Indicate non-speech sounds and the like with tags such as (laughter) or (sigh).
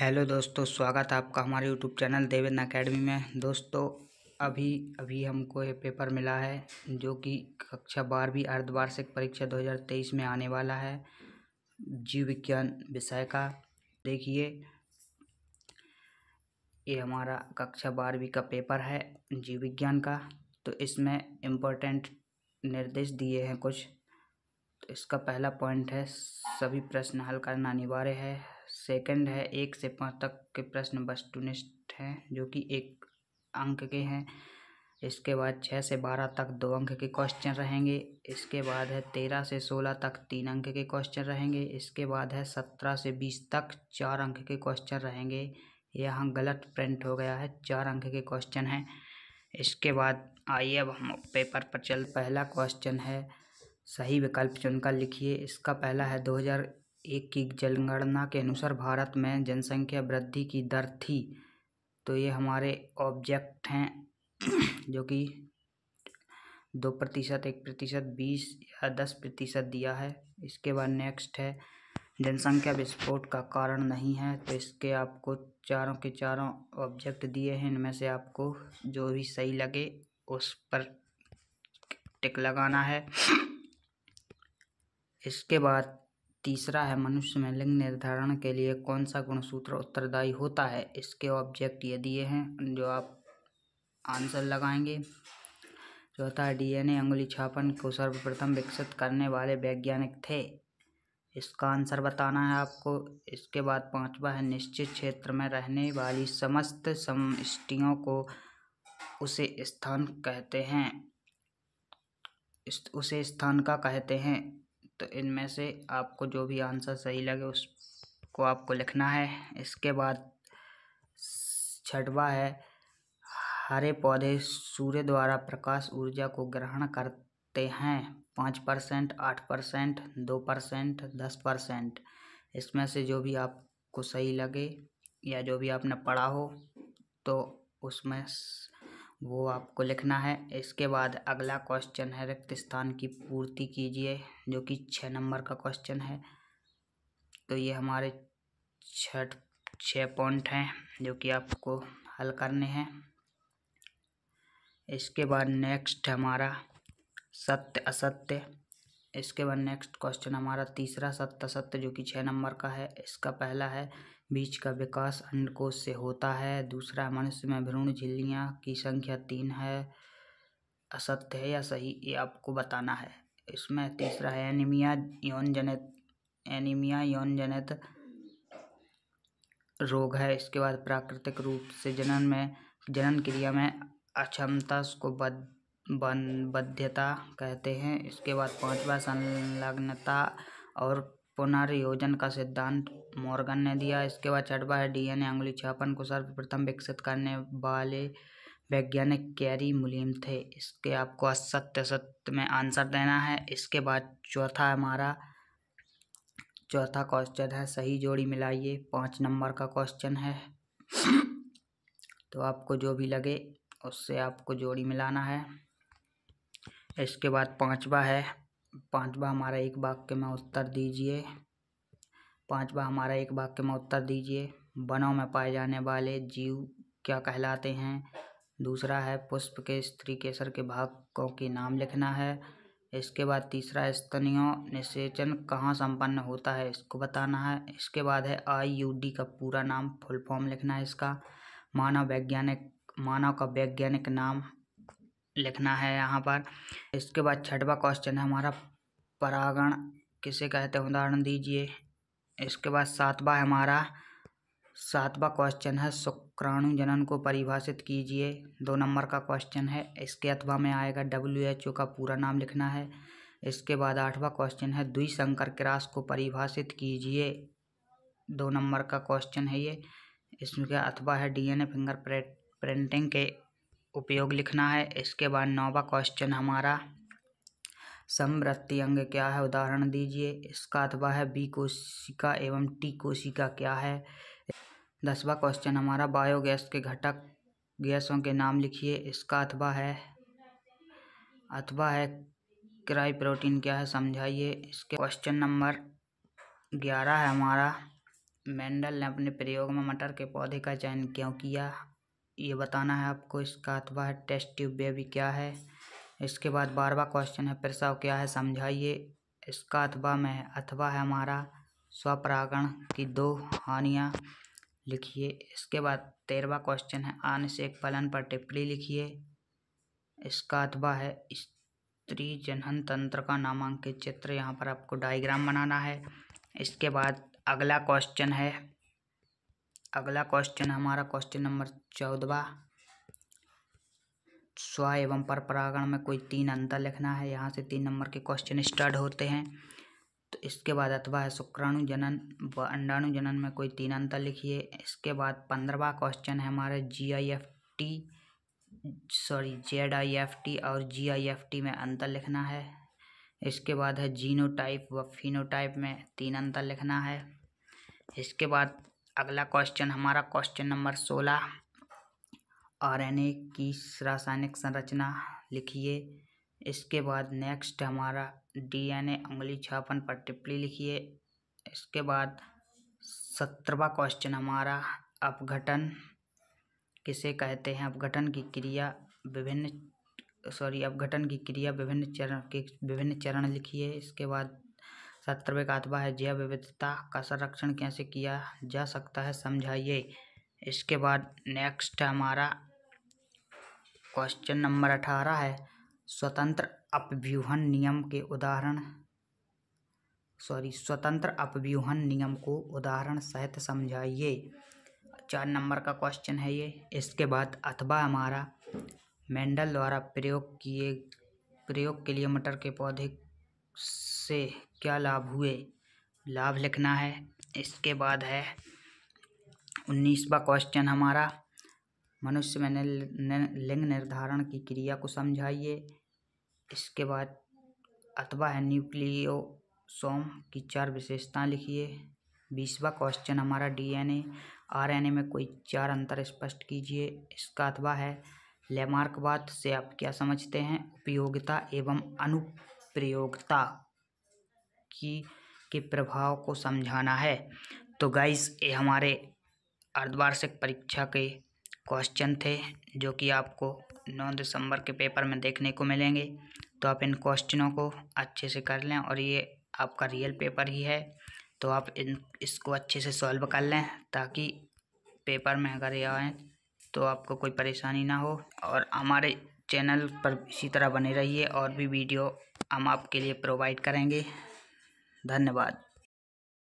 hello दोस्तों स्वागत है आपका हमारे यूट्यूब चैनल देवेंद्र अकेडमी में दोस्तों अभी अभी हमको ये पेपर मिला है जो कि कक्षा बारहवीं अर्धवार्षिक परीक्षा 2023 में आने वाला है जीव विज्ञान विषय का देखिए ये हमारा कक्षा बारहवीं का पेपर है जीव विज्ञान का तो इसमें इम्पोर्टेंट निर्देश दिए हैं कुछ तो इसका पहला पॉइंट है सभी प्रश्न हल करना अनिवार्य है सेकंड है एक से पाँच तक के प्रश्न वस्तुनिष्ठ हैं जो कि एक अंक के हैं इसके बाद छः से बारह तक दो अंक के क्वेश्चन रहेंगे इसके बाद है तेरह से सोलह तक तीन अंक के क्वेश्चन रहेंगे इसके बाद है सत्रह से बीस तक चार अंक के क्वेश्चन रहेंगे यहाँ गलत प्रिंट हो गया है चार अंक के क्वेश्चन हैं इसके बाद आइए अब हम पेपर पर चल पहला क्वेश्चन है सही विकल्प चुनकर लिखिए इसका पहला है दो हज़ार एक की जनगणना के अनुसार भारत में जनसंख्या वृद्धि की दर थी तो ये हमारे ऑब्जेक्ट हैं (clears throat) जो कि दो प्रतिशत एक प्रतिशत बीस या दस प्रतिशत दिया है इसके बाद नेक्स्ट है जनसंख्या विस्फोट का कारण नहीं है तो इसके आपको चारों के चारों ऑब्जेक्ट दिए हैं इनमें से आपको जो भी सही लगे उस पर टिक लगाना है (clears throat) इसके बाद तीसरा है मनुष्य में लिंग निर्धारण के लिए कौन सा गुणसूत्र उत्तरदायी होता है इसके ऑब्जेक्ट ये दिए हैं जो आप आंसर लगाएंगे चौथा है डीएनए अंगुली छापन को सर्वप्रथम विकसित करने वाले वैज्ञानिक थे इसका आंसर बताना है आपको इसके बाद पांचवा है निश्चित क्षेत्र में रहने वाली समस्त समष्टियों को उसे स्थान कहते हैं उसे स्थान का कहते हैं तो इनमें से आपको जो भी आंसर सही लगे उसको आपको लिखना है इसके बाद छठवा है हरे पौधे सूर्य द्वारा प्रकाश ऊर्जा को ग्रहण करते हैं पाँच परसेंट आठ परसेंट दो परसेंट दस परसेंट इसमें से जो भी आपको सही लगे या जो भी आपने पढ़ा हो तो उसमें वो आपको लिखना है इसके बाद अगला क्वेश्चन है रिक्त स्थान की पूर्ति कीजिए जो कि छः नंबर का क्वेश्चन है तो ये हमारे छठ छः पॉइंट हैं जो कि आपको हल करने हैं इसके बाद नेक्स्ट हमारा सत्य असत्य इसके बाद नेक्स्ट क्वेश्चन हमारा तीसरा सत्य सत्य जो कि छः नंबर का है इसका पहला है बीज का विकास अंडकोश से होता है दूसरा मनुष्य में भ्रूण झिल्लियाँ की संख्या तीन है असत्य है या सही ये आपको बताना है इसमें तीसरा है एनीमिया यौन जनित एनीमिया यौन जनित रोग है इसके बाद प्राकृतिक रूप से जनन में जनन क्रिया में अक्षमता को बद वनबद्धता कहते हैं इसके बाद पाँचवा संलग्नता और पुनर्योजन का सिद्धांत मॉर्गन ने दिया इसके बाद छठवा है डीएनए अंगुली छापन को सर्वप्रथम विकसित करने वाले वैज्ञानिक कैरी मुलिम थे इसके आपको असत्य सत्य में आंसर देना है इसके बाद चौथा हमारा चौथा क्वेश्चन है सही जोड़ी मिलाइए पाँच नंबर का क्वेश्चन है तो आपको जो भी लगे उससे आपको जोड़ी मिलाना है इसके बाद पाँचवा है पाँचवा हमारा एक वाक्य में उत्तर दीजिए पाँचवा हमारा एक वाक्य में उत्तर दीजिए वनों में पाए जाने वाले जीव क्या कहलाते हैं दूसरा है पुष्प के स्त्री केसर के को के नाम लिखना है इसके बाद तीसरा स्तनियों निषेचन कहाँ संपन्न होता है इसको बताना है इसके बाद है आई यू डी का पूरा नाम फुल फॉर्म लिखना है इसका मानव वैज्ञानिक मानव का वैज्ञानिक नाम लिखना है यहाँ पर इसके बाद छठवा क्वेश्चन है हमारा परागण किसे कहते हैं उदाहरण दीजिए इसके बाद सातवा हमारा सातवा क्वेश्चन है शुक्राणु जनन को परिभाषित कीजिए दो नंबर का क्वेश्चन है इसके अथवा में आएगा डब्ल्यू एच ओ का पूरा नाम लिखना है इसके बाद आठवां क्वेश्चन है द्विशंकर क्रास को परिभाषित कीजिए दो नंबर का क्वेश्चन है ये इसमें अथवा है डीएनए फिंगर प्रिंटिंग के उपयोग लिखना है इसके बाद नौवा क्वेश्चन हमारा समवृत्ति अंग क्या है उदाहरण दीजिए इसका अथवा है बी कोशिका एवं टी कोशिका क्या है दसवा क्वेश्चन हमारा बायोगैस के घटक गैसों के नाम लिखिए इसका अथवा है अथवा है क्राई प्रोटीन क्या है समझाइए इसके क्वेश्चन नंबर ग्यारह है हमारा मेंडल ने अपने प्रयोग में मटर के पौधे का चयन क्यों किया ये बताना है आपको इसका अथवा है टेस्ट ट्यूब बेबी क्या है इसके बाद बारवा क्वेश्चन है प्रसाव क्या है समझाइए इसका अथवा में अथवा है हमारा स्वपरागण की दो हानियाँ लिखिए इसके बाद तेरहवा क्वेश्चन है आन से एक पलन पर टिप्पणी लिखिए इसका अथवा है स्त्री जनहन तंत्र का नामांकित चित्र यहाँ पर आपको डायग्राम बनाना है इसके बाद अगला क्वेश्चन है अगला क्वेश्चन हमारा क्वेश्चन नंबर चौदवा स्व एवं पर परागण में कोई तीन अंतर लिखना है यहाँ से तीन नंबर के क्वेश्चन स्टार्ट होते हैं तो इसके बाद अथवा है शुक्राणु जनन व अंडाणु जनन में कोई तीन अंतर लिखिए इसके बाद पंद्रवा क्वेश्चन है हमारा G I F T sorry Z I F T और जी आई एफ टी में अंतर लिखना है इसके बाद है जीनो टाइप व फिनो टाइप में तीन अंतर लिखना है इसके बाद अगला क्वेश्चन हमारा क्वेश्चन नंबर सोलह आरएनए की रासायनिक संरचना लिखिए इसके बाद नेक्स्ट हमारा डीएनए उंगली छापन पर टिप्पणी लिखिए इसके बाद सत्रवा क्वेश्चन हमारा अपघटन किसे कहते हैं अपघटन की क्रिया विभिन्न सॉरी अपघटन की क्रिया विभिन्न चरण के विभिन्न चरण लिखिए इसके बाद सत्रवे का अथवा है जैव विविधता का संरक्षण कैसे किया जा सकता है समझाइए इसके बाद नेक्स्ट हमारा क्वेश्चन नंबर अठारह है स्वतंत्र अपव्यूहन नियम के उदाहरण सॉरी स्वतंत्र अपव्यूहन नियम को उदाहरण सहित समझाइए चार नंबर का क्वेश्चन है ये इसके बाद अथवा हमारा मेंडल द्वारा प्रयोग किए प्रयोग के लिए मटर के पौधे से क्या लाभ हुए लाभ लिखना है इसके बाद है उन्नीसवा क्वेश्चन हमारा मनुष्य में लिंग निर्धारण की क्रिया को समझाइए इसके बाद अथवा है न्यूक्लियोसोम की चार विशेषताएं लिखिए बीसवा क्वेश्चन हमारा डीएनए आरएनए में कोई चार अंतर स्पष्ट कीजिए इसका अथवा है लेमार्कवाद से आप क्या समझते हैं उपयोगिता एवं अनुप्रयोगता की के प्रभाव को समझाना है तो गाइस ये हमारे अर्धवार्षिक परीक्षा के क्वेश्चन थे जो कि आपको नौ दिसंबर के पेपर में देखने को मिलेंगे तो आप इन क्वेश्चनों को अच्छे से कर लें और ये आपका रियल पेपर ही है तो आप इन इसको अच्छे से सॉल्व कर लें ताकि पेपर में अगर ये आए तो आपको कोई परेशानी ना हो और हमारे चैनल पर इसी तरह बने रहिए और भी वीडियो हम आपके लिए प्रोवाइड करेंगे धन्यवाद